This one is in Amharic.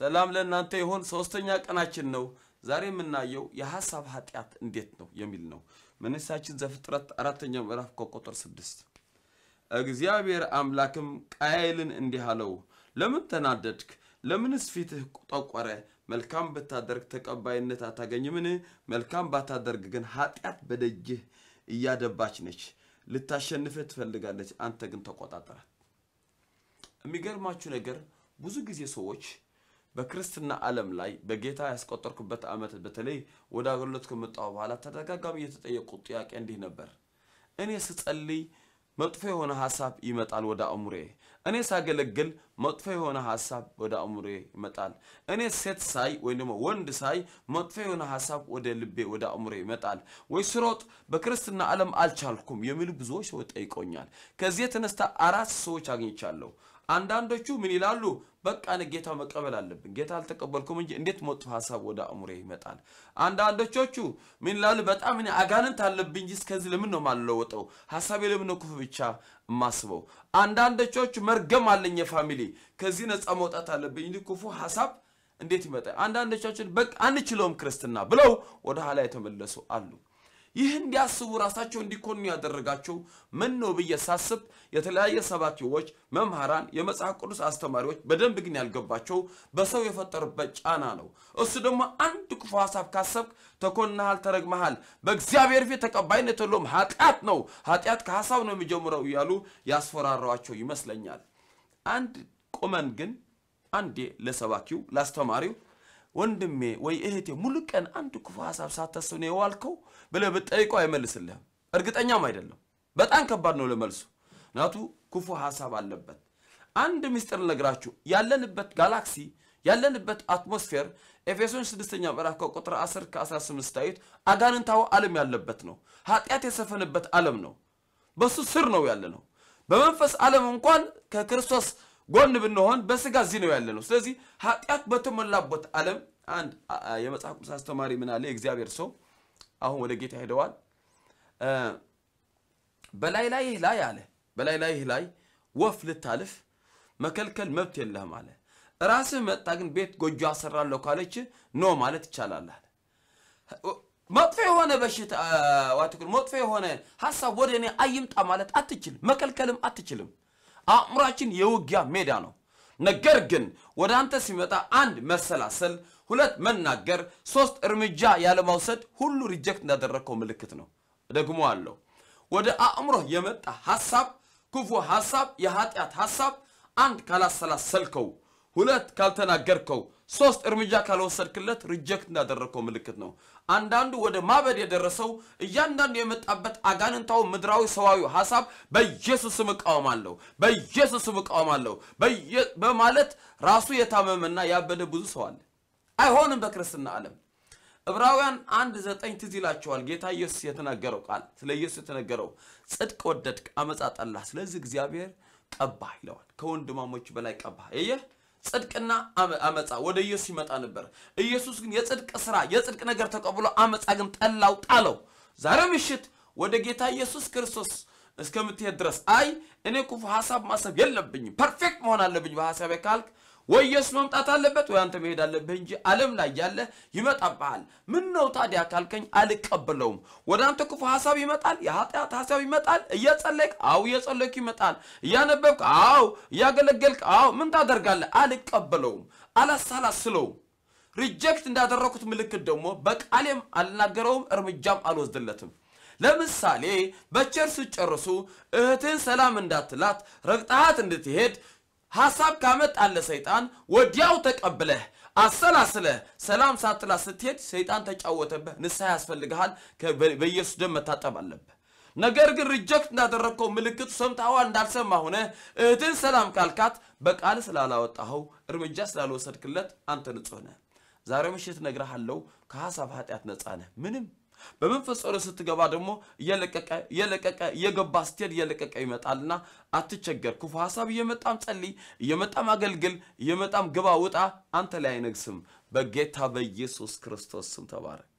ሰላም ለእናንተ ይሁን። ሶስተኛ ቀናችን ነው። ዛሬ የምናየው የሐሳብ ኃጢአት እንዴት ነው የሚል ነው። መነሳችን ዘፍጥረት አራተኛው ምዕራፍ ከቁጥር ስድስት እግዚአብሔር አምላክም ቃየልን እንዲህ አለው፣ ለምን ተናደድክ? ለምንስ ፊትህ ጠቆረ? መልካም ብታደርግ ተቀባይነት አታገኝምን? መልካም ባታደርግ ግን ኃጢአት በደጅህ እያደባች ነች፣ ልታሸንፍህ ትፈልጋለች፣ አንተ ግን ተቆጣጠራት። የሚገርማችሁ ነገር ብዙ ጊዜ ሰዎች በክርስትና ዓለም ላይ በጌታ ያስቆጠርኩበት ዓመት በተለይ ወደ አገልግሎት ከመጣሁ በኋላ ተደጋጋሚ የተጠየቁ ጥያቄ እንዲህ ነበር። እኔ ስጸልይ መጥፎ የሆነ ሀሳብ ይመጣል ወደ አእምሮዬ። እኔ ሳገለግል መጥፎ የሆነ ሀሳብ ወደ አእምሮ ይመጣል። እኔ ሴት ሳይ ወይም ደግሞ ወንድ ሳይ መጥፎ የሆነ ሀሳብ ወደ ልቤ ወደ አእምሮ ይመጣል። ወይ ስሮጥ በክርስትና ዓለም አልቻልኩም የሚሉ ብዙዎች ሰዎች ጠይቆኛል። ከዚህ የተነስታ አራት ሰዎች አግኝቻለሁ። አንዳንዶቹ ምን ይላሉ? በቃ እኔ ጌታ መቀበል አለብን። ጌታ አልተቀበልኩም እንጂ እንዴት መጥፎ ሀሳብ ወደ አእምሮ ይመጣል? አንዳንዶቹ ምን ይላሉ? በጣም እኔ አጋንንት አለብኝ እንጂ እስከዚህ ለምን ነው የማልለወጠው? ሀሳቤ ለምን ነው ክፉ ብቻ ማስበው። አንዳንዶቹ መርገም አለኝ የፋሚሊ ከዚህ ነፃ መውጣት አለብኝ፣ እንዲህ ክፉ ሀሳብ እንዴት ይመጣል? አንዳንዶቻችን በቃ አንችለውም ክርስትና ብለው ወደ ኋላ የተመለሱ አሉ። ይህ እንዲያስቡ ራሳቸው እንዲኮኑ ያደረጋቸው ምን ነው ብዬ ሳስብ የተለያየ ሰባኪዎች፣ መምህራን፣ የመጽሐፍ ቅዱስ አስተማሪዎች በደንብ ግን ያልገባቸው በሰው የፈጠረበት ጫና ነው። እሱ ደግሞ አንድ ክፉ ሀሳብ ካሰብክ ተኮንሃል፣ ተረግመሃል፣ በእግዚአብሔር ፊት ተቀባይነት የለውም፣ ኃጢአት ነው፣ ኃጢአት ከሀሳብ ነው የሚጀምረው እያሉ ያስፈራሯቸው ይመስለኛል። አንድ ቁመን ግን አንዴ ለሰባኪው ለአስተማሪው ወንድሜ ወይ እህቴ ሙሉ ቀን አንድ ክፉ ሀሳብ ሳታስብ ነው የዋልከው ብለህ ብትጠይቀው አይመልስልህም። እርግጠኛም አይደለም። በጣም ከባድ ነው ለመልሱ። ምክንያቱ ክፉ ሀሳብ አለበት። አንድ ሚስጥር ነግራችሁ ያለንበት ጋላክሲ ያለንበት አትሞስፌር ኤፌሶን ስድስተኛ ምዕራፍ ከቁጥር 10 ከ18 ታዩት አጋንንታዊ ዓለም ያለበት ነው። ኃጢአት የሰፈነበት ዓለም ነው። በሱ ስር ነው ያለ ነው። በመንፈስ ዓለም እንኳን ከክርስቶስ ጎን ብንሆን በስጋ እዚህ ነው ያለ ነው። ስለዚህ ኃጢአት በተሞላበት ዓለም አንድ የመጽሐፍ ቅዱስ አስተማሪ ምን አለ? የእግዚአብሔር ሰው አሁን ወደ ጌታ ሄደዋል። በላይ ላይህ ላይ አለ በላይ ላይህ ላይ ወፍ ልታልፍ መከልከል መብት የለህም አለ። ራስህ መጣ ግን ቤት ጎጆ አሰራለሁ ካለች ኖ ማለት ይቻላል አለ። መጥፎ የሆነ በሽታ መጥፎ የሆነ ሀሳብ ወደ እኔ አይምጣ ማለት አትችልም፣ መከልከልም አትችልም። አእምሯችን የውጊያ ሜዳ ነው። ነገር ግን ወደ አንተ ሲመጣ አንድ መሰላሰል፣ ሁለት መናገር፣ ሶስት እርምጃ ያለማውሰድ ሁሉ ሪጀክት እንዳደረግከው ምልክት ነው። ደግሞ አለው ወደ አእምሮህ የመጣ ሐሳብ፣ ክፉ ሐሳብ፣ የኃጢአት ሐሳብ አንድ ካላሰላሰልከው፣ ሁለት ካልተናገርከው፣ ሶስት እርምጃ ካልወሰድክለት ሪጀክት እንዳደረግከው ምልክት ነው። አንዳንዱ ወደ ማበድ የደረሰው እያንዳንዱ የመጣበት አጋንንታው ምድራዊ ሰዋዊ ሀሳብ በኢየሱስ ስም እቃወማለሁ፣ በኢየሱስ ስም እቃወማለሁ በማለት ራሱ የታመመና ያበደ ብዙ ሰው አለ። አይሆንም በክርስትና ዓለም። ዕብራውያን አንድ ዘጠኝ ትዝ ይላቸዋል። ጌታ ኢየሱስ የተናገረው ቃል ስለ ኢየሱስ የተነገረው ጽድቅ ወደድክ፣ አመጻ ጠላህ፣ ስለዚህ እግዚአብሔር ቀባህ ይለዋል። ከወንድማሞች በላይ ቀባህ። ይህ ጽድቅና አመፃ ወደ ኢየሱስ ይመጣ ነበር። ኢየሱስ ግን የጽድቅ ስራ የጽድቅ ነገር ተቀብሎ አመፃ ግን ጠላው፣ ጣለው። ዛሬ ምሽት ወደ ጌታ ኢየሱስ ክርስቶስ እስከምትሄድ ድረስ አይ እኔ ክፉ ሀሳብ ማሰብ የለብኝም ፐርፌክት መሆን አለብኝ በሀሳቤ ካልክ ወይ ኢየሱስ መምጣት አለበት ወይ አንተ መሄድ አለብህ እንጂ ዓለም ላይ ያለ ይመጣብሃል። ምን ነው ታዲያ ካልከኝ አልቀበለውም። ወደ አንተ ክፉ ሀሳብ ይመጣል፣ የኃጢአት ሐሳብ ይመጣል። እየጸለይክ አው እየጸለይክ ይመጣል። እያነበብክ አው እያገለገልክ አው ምን ታደርጋለህ? አልቀበለውም፣ አላሳላስለውም። ሪጀክት እንዳደረኩት ምልክት ደግሞ በቃሌም አልናገረውም፣ እርምጃም አልወስድለትም። ለምሳሌ በቸርች ጨርሱ እህትን ሰላም እንዳትላት ረግጣሃት እንድትሄድ ሐሳብ አለ ሰይጣን ወዲያው ተቀብለህ አሰላስለህ ሰላም ሳትላ ስትሄድ ሰይጣን ተጫወተብህ። ንስሐ ያስፈልግሃል። በኢየሱስ ደም መታጠብ አለብህ። ነገር ግን ሪጀክት እንዳደረግከው ምልክቱ ሰምታዋ እንዳልሰማ ሆነ። እህትን ሰላም ካልካት በቃል ስላላወጣኸው እርምጃ ስላልወሰድክለት አንተ ንጹህ ነህ። ዛሬ ምሽት ነግረሃለው፣ ከሐሳብ ኃጢአት ነፃ ነህ። ምንም በመንፈስ ጸሎት ስትገባ ደግሞ እየለቀቀ እየለቀቀ እየገባ ስትሄድ እየለቀቀ ይመጣልና አትቸገር። ክፉ ሀሳብ እየመጣም ጸልይ፣ እየመጣም አገልግል፣ እየመጣም ግባ ውጣ፣ አንተ ላይ አይነግስም። በጌታ በኢየሱስ ክርስቶስ ስም ተባረክ።